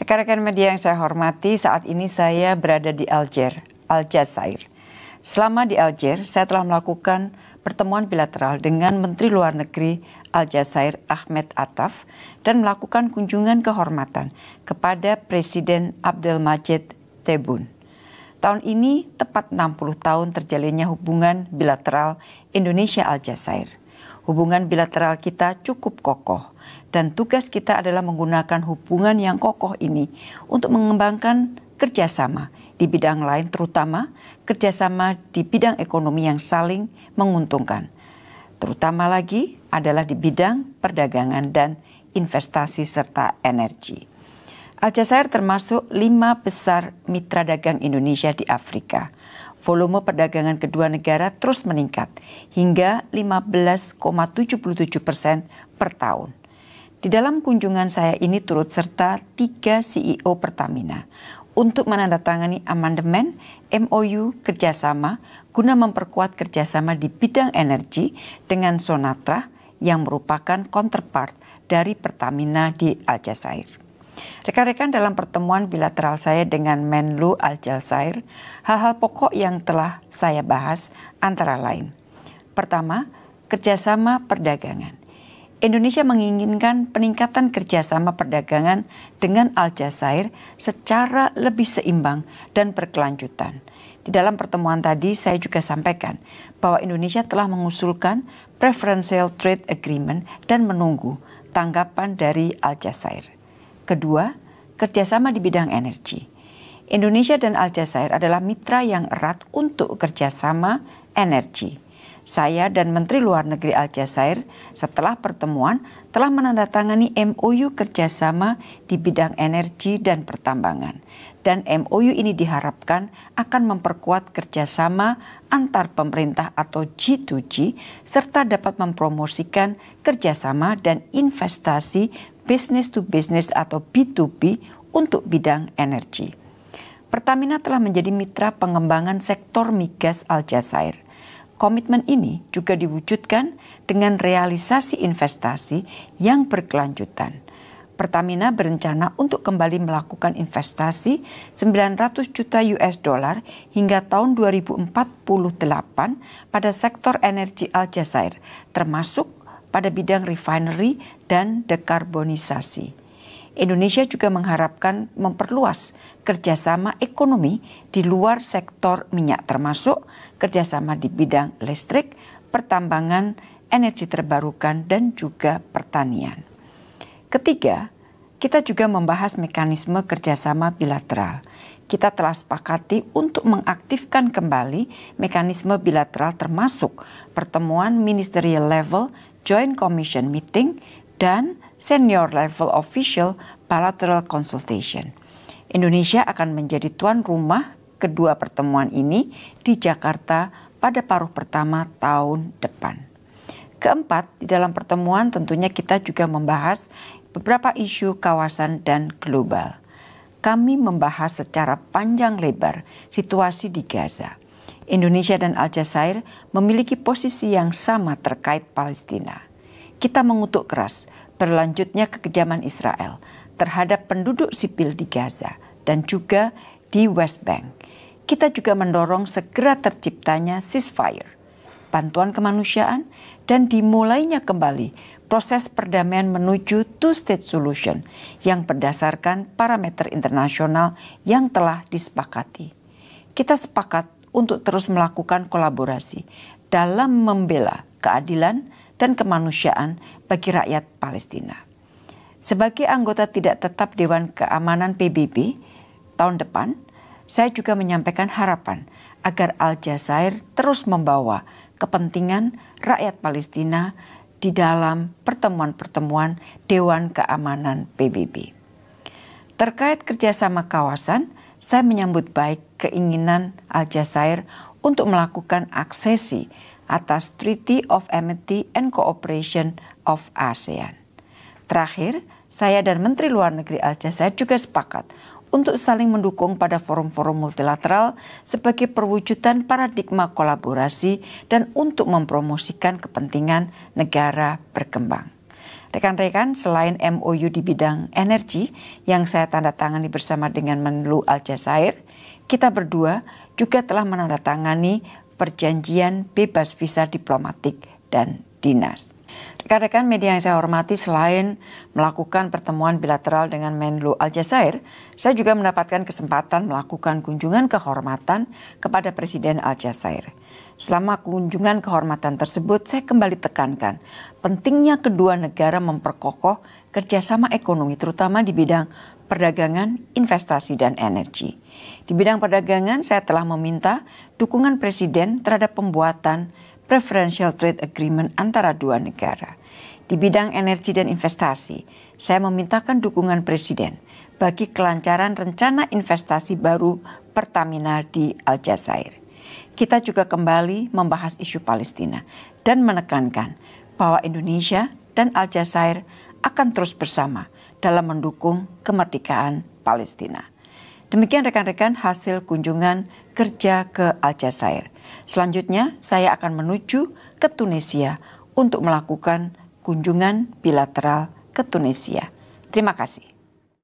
Rekan-rekan media yang saya hormati, saat ini saya berada di Alger, Aljazair. Selama di Alger, saya telah melakukan pertemuan bilateral dengan Menteri Luar Negeri Aljazair Ahmed Ataf dan melakukan kunjungan kehormatan kepada Presiden Abdel Majid Tebun. Tahun ini tepat 60 tahun terjalinnya hubungan bilateral Indonesia-Aljazair. Hubungan bilateral kita cukup kokoh dan tugas kita adalah menggunakan hubungan yang kokoh ini untuk mengembangkan kerjasama di bidang lain, terutama kerjasama di bidang ekonomi yang saling menguntungkan. Terutama lagi adalah di bidang perdagangan dan investasi serta energi. Aljazair termasuk lima besar mitra dagang Indonesia di Afrika. Volume perdagangan kedua negara terus meningkat hingga 15,77 persen per tahun. Di dalam kunjungan saya ini turut serta tiga CEO Pertamina untuk menandatangani amandemen MOU kerjasama guna memperkuat kerjasama di bidang energi dengan Sonatra yang merupakan counterpart dari Pertamina di Aljazair. Rekan-rekan dalam pertemuan bilateral saya dengan Menlu Aljazair, hal-hal pokok yang telah saya bahas antara lain. Pertama, kerjasama perdagangan. Indonesia menginginkan peningkatan kerjasama perdagangan dengan Aljazair secara lebih seimbang dan berkelanjutan. Di dalam pertemuan tadi, saya juga sampaikan bahwa Indonesia telah mengusulkan Preferential Trade Agreement dan menunggu tanggapan dari Aljazair. Kedua, kerjasama di bidang energi. Indonesia dan Aljazair adalah mitra yang erat untuk kerjasama energi saya dan Menteri Luar Negeri Aljazair setelah pertemuan telah menandatangani MOU kerjasama di bidang energi dan pertambangan. Dan MOU ini diharapkan akan memperkuat kerjasama antar pemerintah atau G2G serta dapat mempromosikan kerjasama dan investasi business to business atau B2B untuk bidang energi. Pertamina telah menjadi mitra pengembangan sektor migas Aljazair Komitmen ini juga diwujudkan dengan realisasi investasi yang berkelanjutan. Pertamina berencana untuk kembali melakukan investasi 900 juta US dollar hingga tahun 2048 pada sektor energi Aljazair, termasuk pada bidang refinery dan dekarbonisasi. Indonesia juga mengharapkan memperluas kerjasama ekonomi di luar sektor minyak termasuk kerjasama di bidang listrik, pertambangan, energi terbarukan, dan juga pertanian. Ketiga, kita juga membahas mekanisme kerjasama bilateral. Kita telah sepakati untuk mengaktifkan kembali mekanisme bilateral termasuk pertemuan ministerial level, joint commission meeting, dan senior level official bilateral consultation. Indonesia akan menjadi tuan rumah kedua pertemuan ini di Jakarta pada paruh pertama tahun depan. Keempat, di dalam pertemuan tentunya kita juga membahas beberapa isu kawasan dan global. Kami membahas secara panjang lebar situasi di Gaza. Indonesia dan Aljazair memiliki posisi yang sama terkait Palestina. Kita mengutuk keras berlanjutnya kekejaman Israel terhadap penduduk sipil di Gaza dan juga di West Bank. Kita juga mendorong segera terciptanya ceasefire, bantuan kemanusiaan, dan dimulainya kembali proses perdamaian menuju two-state solution yang berdasarkan parameter internasional yang telah disepakati. Kita sepakat untuk terus melakukan kolaborasi dalam membela keadilan dan kemanusiaan bagi rakyat Palestina. Sebagai anggota tidak tetap Dewan Keamanan PBB tahun depan, saya juga menyampaikan harapan agar Al Aljazair terus membawa kepentingan rakyat Palestina di dalam pertemuan-pertemuan Dewan Keamanan PBB. Terkait kerjasama kawasan, saya menyambut baik keinginan Al Aljazair untuk melakukan aksesi atas Treaty of Amity and Cooperation of ASEAN. Terakhir, saya dan Menteri Luar Negeri Aljazair juga sepakat untuk saling mendukung pada forum-forum multilateral sebagai perwujudan paradigma kolaborasi dan untuk mempromosikan kepentingan negara berkembang. Rekan-rekan, selain MOU di bidang energi yang saya tanda tangani bersama dengan Menlu Aljazair, kita berdua juga telah menandatangani perjanjian bebas visa diplomatik dan dinas. Rekan-rekan media yang saya hormati, selain melakukan pertemuan bilateral dengan Menlu Aljazair, saya juga mendapatkan kesempatan melakukan kunjungan kehormatan kepada Presiden Aljazair. Selama kunjungan kehormatan tersebut, saya kembali tekankan pentingnya kedua negara memperkokoh kerjasama ekonomi, terutama di bidang perdagangan, investasi, dan energi. Di bidang perdagangan, saya telah meminta dukungan Presiden terhadap pembuatan Preferential Trade Agreement antara dua negara. Di bidang energi dan investasi, saya memintakan dukungan Presiden bagi kelancaran rencana investasi baru Pertamina di Aljazair. Kita juga kembali membahas isu Palestina dan menekankan bahwa Indonesia dan Aljazair akan terus bersama dalam mendukung kemerdekaan Palestina. Demikian rekan-rekan hasil kunjungan kerja ke Aljazair. Selanjutnya, saya akan menuju ke Tunisia untuk melakukan kunjungan bilateral ke Tunisia. Terima kasih.